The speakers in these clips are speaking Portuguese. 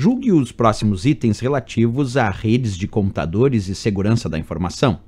Julgue os próximos itens relativos a redes de computadores e segurança da informação.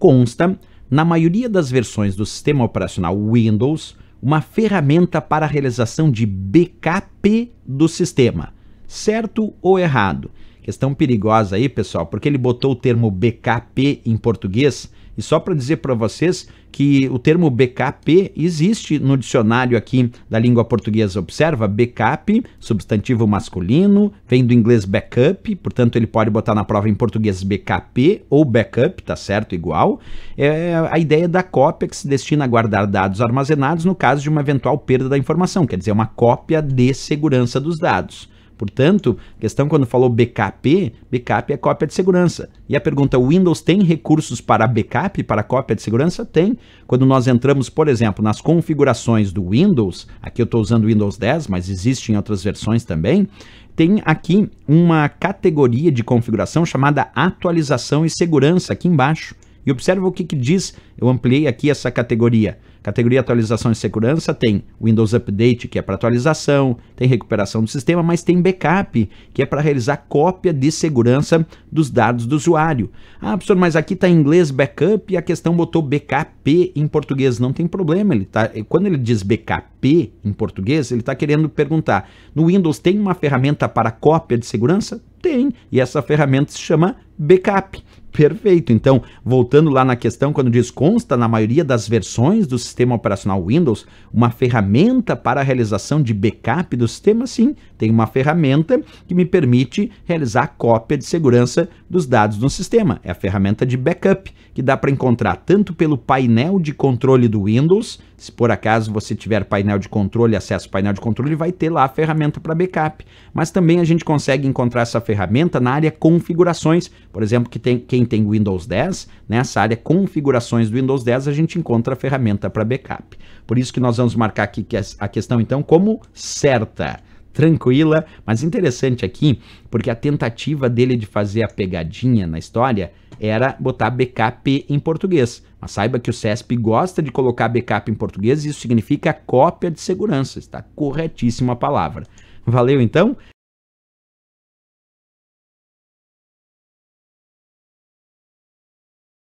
Consta, na maioria das versões do sistema operacional Windows, uma ferramenta para a realização de backup do sistema. Certo ou errado? Questão perigosa aí, pessoal, porque ele botou o termo backup em português e só para dizer para vocês que o termo BKP existe no dicionário aqui da língua portuguesa. Observa, backup, substantivo masculino, vem do inglês backup, portanto ele pode botar na prova em português BKP ou backup, tá certo, igual. É a ideia da cópia que se destina a guardar dados armazenados no caso de uma eventual perda da informação, quer dizer, uma cópia de segurança dos dados. Portanto, a questão quando falou backup, backup é cópia de segurança. E a pergunta, o Windows tem recursos para backup, para cópia de segurança? Tem. Quando nós entramos, por exemplo, nas configurações do Windows, aqui eu estou usando o Windows 10, mas existem outras versões também, tem aqui uma categoria de configuração chamada atualização e segurança aqui embaixo. E observa o que, que diz, eu ampliei aqui essa categoria. Categoria atualização e segurança tem Windows Update, que é para atualização, tem recuperação do sistema, mas tem backup, que é para realizar cópia de segurança dos dados do usuário. Ah, professor, mas aqui está em inglês backup e a questão botou BKP em português. Não tem problema, ele tá, quando ele diz BKP em português, ele está querendo perguntar, no Windows tem uma ferramenta para cópia de segurança? Tem, e essa ferramenta se chama backup. Perfeito. Então, voltando lá na questão, quando diz consta na maioria das versões do sistema operacional Windows uma ferramenta para a realização de backup do sistema, sim, tem uma ferramenta que me permite realizar a cópia de segurança dos dados do sistema. É a ferramenta de backup, que dá para encontrar tanto pelo painel de controle do Windows, se por acaso você tiver painel de controle, acesso ao painel de controle, vai ter lá a ferramenta para backup. Mas também a gente consegue encontrar essa ferramenta na área configurações, por exemplo, que tem quem quem tem Windows 10, nessa né, área configurações do Windows 10, a gente encontra a ferramenta para backup. Por isso que nós vamos marcar aqui a questão então como certa tranquila, mas interessante aqui, porque a tentativa dele de fazer a pegadinha na história era botar backup em português. Mas saiba que o CESP gosta de colocar backup em português e isso significa cópia de segurança, está corretíssima a palavra. Valeu então?